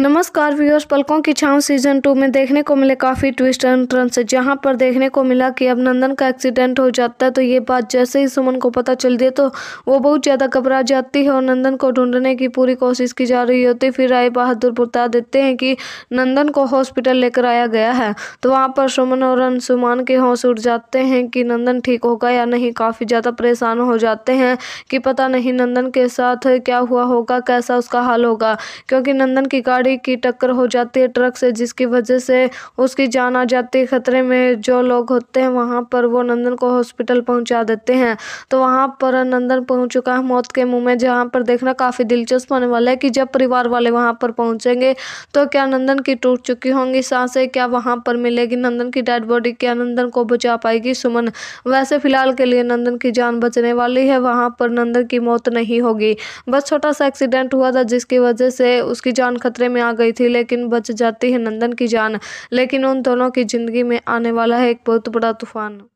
नमस्कार व्यूअर्स पलकों की छांव सीजन टू में देखने को मिले काफ़ी ट्विस्ट एंड टर्न्स जहां पर देखने को मिला कि अब नंदन का एक्सीडेंट हो जाता है तो ये बात जैसे ही सुमन को पता चल दिया तो वो बहुत ज़्यादा घबरा जाती है और नंदन को ढूंढने की पूरी कोशिश की जा रही होती फिर राय बहादुर बता देते हैं कि नंदन को हॉस्पिटल लेकर आया गया है तो वहाँ पर सुमन और अंशुमान के होश उठ जाते हैं कि नंदन ठीक होगा या नहीं काफ़ी ज़्यादा परेशान हो जाते हैं कि पता नहीं नंदन के साथ क्या हुआ होगा कैसा उसका हाल होगा क्योंकि नंदन की गाड़ी गाड़ी की टक्कर हो जाती है ट्रक से जिसकी वजह से उसकी जान आ जाती है खतरे में जो लोग होते हैं वहाँ पर वो नंदन को हॉस्पिटल पहुँचा देते हैं तो वहाँ पर नंदन पहुँच चुका है मौत के मुँह में जहाँ पर देखना काफ़ी दिलचस्प होने वाला है कि जब परिवार वाले वहाँ पर पहुँचेंगे तो क्या नंदन की टूट चुकी होंगी सांसें क्या वहाँ पर मिलेगी नंदन की डेड बॉडी क्या नंदन को बचा पाएगी सुमन वैसे फिलहाल के लिए नंदन की जान बचने वाली है वहाँ पर नंदन की मौत नहीं होगी बस छोटा सा एक्सीडेंट हुआ था जिसकी वजह से उसकी जान खतरे में आ गई थी लेकिन बच जाती है नंदन की जान लेकिन उन दोनों की जिंदगी में आने वाला है एक बहुत बड़ा तूफान